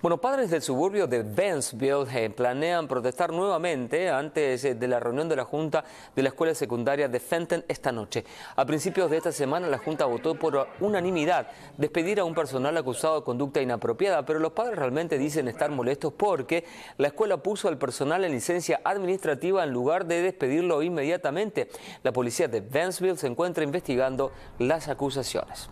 Bueno, padres del suburbio de Bensville eh, planean protestar nuevamente antes eh, de la reunión de la Junta de la Escuela Secundaria de Fenton esta noche. A principios de esta semana la Junta votó por unanimidad despedir a un personal acusado de conducta inapropiada, pero los padres realmente dicen estar molestos porque la escuela puso al personal en licencia administrativa en lugar de despedirlo inmediatamente. La policía de Bensville se encuentra investigando las acusaciones.